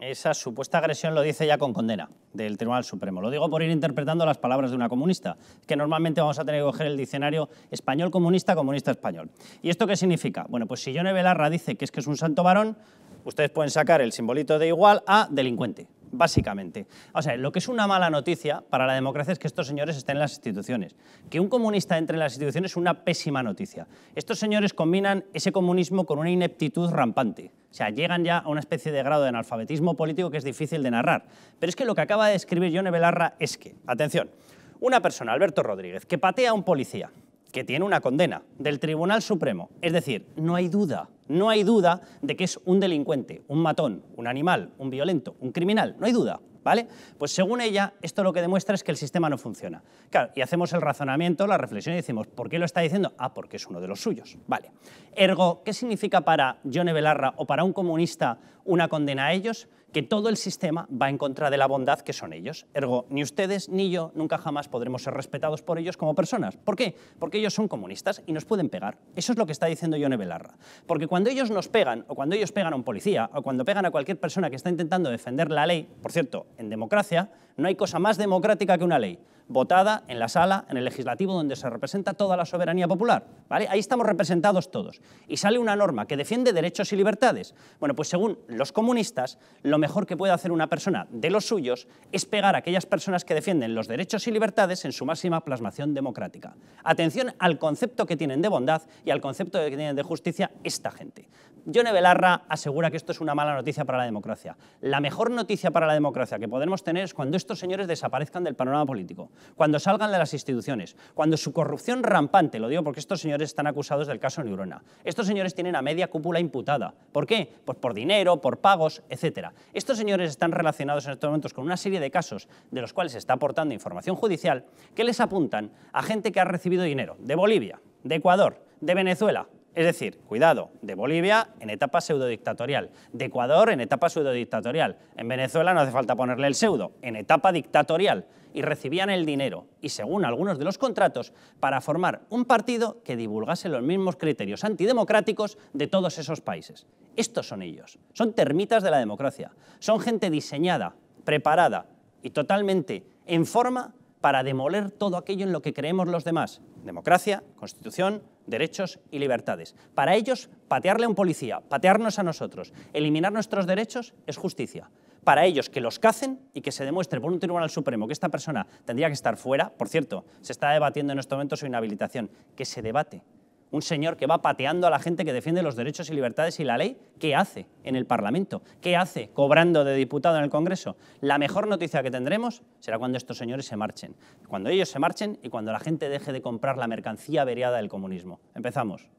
Esa supuesta agresión lo dice ya con condena del Tribunal Supremo. Lo digo por ir interpretando las palabras de una comunista, que normalmente vamos a tener que coger el diccionario español comunista, comunista español. ¿Y esto qué significa? Bueno, pues si Yone Belarra dice que es que es un santo varón, ustedes pueden sacar el simbolito de igual a delincuente básicamente. O sea, lo que es una mala noticia para la democracia es que estos señores estén en las instituciones. Que un comunista entre en las instituciones es una pésima noticia. Estos señores combinan ese comunismo con una ineptitud rampante. O sea, llegan ya a una especie de grado de analfabetismo político que es difícil de narrar. Pero es que lo que acaba de escribir Yone Belarra es que, atención, una persona, Alberto Rodríguez, que patea a un policía, que tiene una condena del Tribunal Supremo. Es decir, no hay duda, no hay duda de que es un delincuente, un matón, un animal, un violento, un criminal, no hay duda. ¿vale? Pues según ella, esto lo que demuestra es que el sistema no funciona. Claro, y hacemos el razonamiento, la reflexión y decimos, ¿por qué lo está diciendo? Ah, porque es uno de los suyos, ¿vale? Ergo, ¿qué significa para John Belarra o para un comunista una condena a ellos? que todo el sistema va en contra de la bondad que son ellos. Ergo, ni ustedes ni yo nunca jamás podremos ser respetados por ellos como personas. ¿Por qué? Porque ellos son comunistas y nos pueden pegar. Eso es lo que está diciendo John Belarra. Porque cuando ellos nos pegan, o cuando ellos pegan a un policía, o cuando pegan a cualquier persona que está intentando defender la ley, por cierto, en democracia no hay cosa más democrática que una ley votada en la sala, en el legislativo, donde se representa toda la soberanía popular. Ahí estamos representados todos. Y sale una norma que defiende derechos y libertades. Bueno, pues según los comunistas, lo mejor que puede hacer una persona de los suyos es pegar a aquellas personas que defienden los derechos y libertades en su máxima plasmación democrática. Atención al concepto que tienen de bondad y al concepto que tienen de justicia esta gente. Yone Belarra asegura que esto es una mala noticia para la democracia. La mejor noticia para la democracia que podemos tener es cuando estos señores desaparezcan del panorama político cuando salgan de las instituciones, cuando su corrupción rampante, lo digo porque estos señores están acusados del caso Neurona, estos señores tienen a media cúpula imputada. ¿Por qué? Pues por dinero, por pagos, etc. Estos señores están relacionados en estos momentos con una serie de casos de los cuales se está aportando información judicial que les apuntan a gente que ha recibido dinero de Bolivia, de Ecuador, de Venezuela, es decir, cuidado, de Bolivia en etapa pseudodictatorial, de Ecuador en etapa pseudodictatorial, en Venezuela no hace falta ponerle el pseudo, en etapa dictatorial, y recibían el dinero, y según algunos de los contratos, para formar un partido que divulgase los mismos criterios antidemocráticos de todos esos países. Estos son ellos, son termitas de la democracia, son gente diseñada, preparada y totalmente en forma para demoler todo aquello en lo que creemos los demás. Democracia, constitución, derechos y libertades. Para ellos, patearle a un policía, patearnos a nosotros, eliminar nuestros derechos es justicia. Para ellos, que los cacen y que se demuestre por un Tribunal Supremo que esta persona tendría que estar fuera, por cierto, se está debatiendo en este momento su inhabilitación, que se debate, un señor que va pateando a la gente que defiende los derechos y libertades y la ley, ¿qué hace en el Parlamento? ¿Qué hace cobrando de diputado en el Congreso? La mejor noticia que tendremos será cuando estos señores se marchen, cuando ellos se marchen y cuando la gente deje de comprar la mercancía averiada del comunismo. Empezamos.